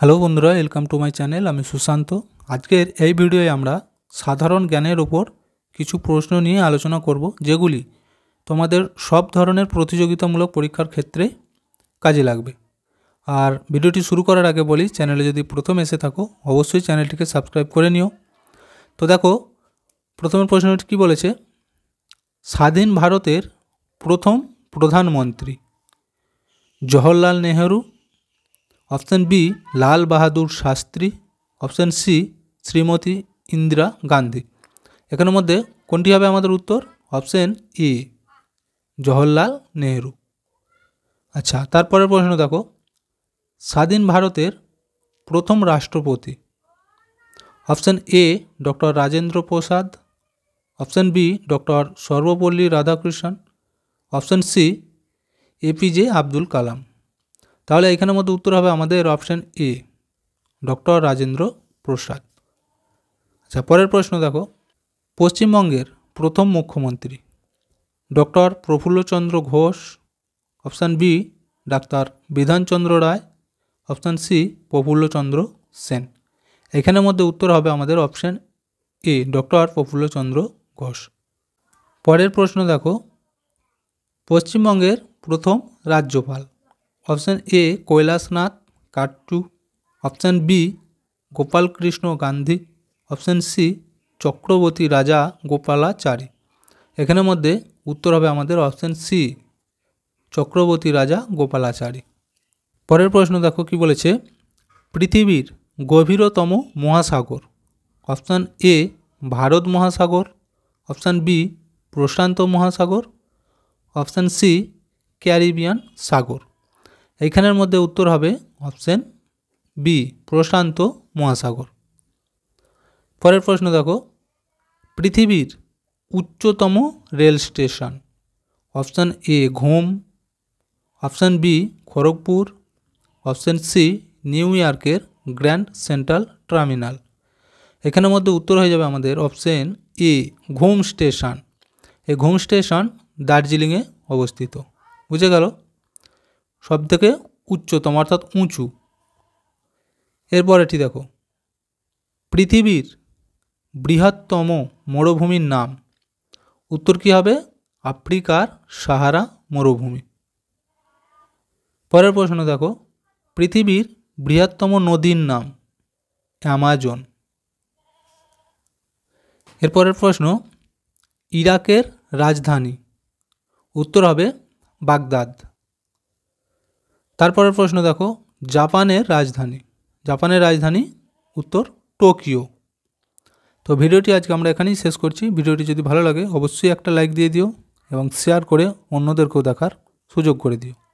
hello বন্ধুরা welcome to my channel আমি সুশান্ত আজকের এই ভিডিওয়ে আমরা সাধারণ জ্ঞানের ওপর কিছু প্রশ্ন নিয়ে আলোচনা করব যেগুলি তোমাদের সব ধরনের প্রতিযোগিতামূলক পরীক্ষার ক্ষেত্রে কাজে লাগবে আর ভিডিওটি শুরু করার আগে বলি চ্যানেলে যদি প্রথম এসে থাকো অবশ্যই চ্যানেলটিকে সাবস্ক্রাইব করে নিও তো দেখো প্রথমের প্রশ্নটি কী বলেছে স্বাধীন ভারতের প্রথম প্রধানমন্ত্রী Jawaharlal Nehru option B Lal Bahadur Shastri option C Shrimati Indira Gandhi এখানের মধ্যে কোনটি হবে আমাদের উত্তর অপশান ই জওহরলাল নেহরু আচ্ছা তারপরের প্রশ্ন দেখো স্বাধীন ভারতের প্রথম রাষ্ট্রপতি option A doctor Rajendra Prasad option B doctor Sarvepalli Radhakrishnan option C APJ Abdul Kalam তাহলে এখানের মধ্যে উত্তর হবে আমাদের option A doctor Rajendra Prasad আচ্ছা পরের প্রশ্ন দেখো পশ্চিমবঙ্গের প্রথম মুখ্যমন্ত্রী doctor Prafulla Chandra Ghosh option B doctor Bidhan Chandra Roy option C Prafulla Chandra Sen এখানের মধ্যে উত্তর হবে আমাদের option A doctor Prafulla Chandra Ghosh পরের প্রশ্ন দেখো পশ্চিমবঙ্গের প্রথম রাজ্যপাল option A Kailash Nath Katju option B Gopalkrishna Gandhi option C Chakravarti Rajagopalachari এখানের মধ্যে উত্তর হবে আমাদের অপশান সি চক্রবর্তী রাজা গোপালাচারী পরের প্রশ্ন দেখো কি বলেছে পৃথিবীর গভীরতম মহাসাগর অপশান এ ভারত মহাসাগর অপশান বি প্রশান্ত মহাসাগর অপশান সি ক্যারিবিয়ান সাগর এইখানের মধ্যে উত্তর হবে অপশান বি প্রশান্ত মহাসাগর পরের প্রশ্ন দেখো পৃথিবীর উচ্চতম rail station option A Ghum option B Kharagpur option C New ইয়র্কের গ্র্যান্ড সেন্ট্রাল টার্মিনাল এখানের মধ্যে উত্তর হয়ে যাবে আমাদের অপশান এ ঘুম স্টেশন এই ঘুম স্টেশন দার্জিলিংয়ে অবস্থিত বুঝে গেল সব থেকে উচ্চতম অর্থাৎ উঁচু এরপর এটি দেখো পৃথিবীর বৃহত্তম মরুভূমির নাম উত্তর কী হবে আফ্রিকার সাহারা মরুভূমি পরের প্রশ্ন দেখো পৃথিবীর বৃহত্তম নদীর নাম অ্যামাজন এরপরের প্রশ্ন ইরাকের রাজধানী উত্তর হবে বাগদাদ তারপরের প্রশ্ন দেখো জাপানের রাজধানী জাপানের রাজধানী উত্তর টোকিও তো ভিডিওটি আজকে আমরা এখানেই শেষ করছি ভিডিওটি যদি ভালো লাগে অবশ্যই একটা লাইক দিয়ে দিও এবং শেয়ার করে অন্যদেরকেও দেখার সুযোগ করে দিও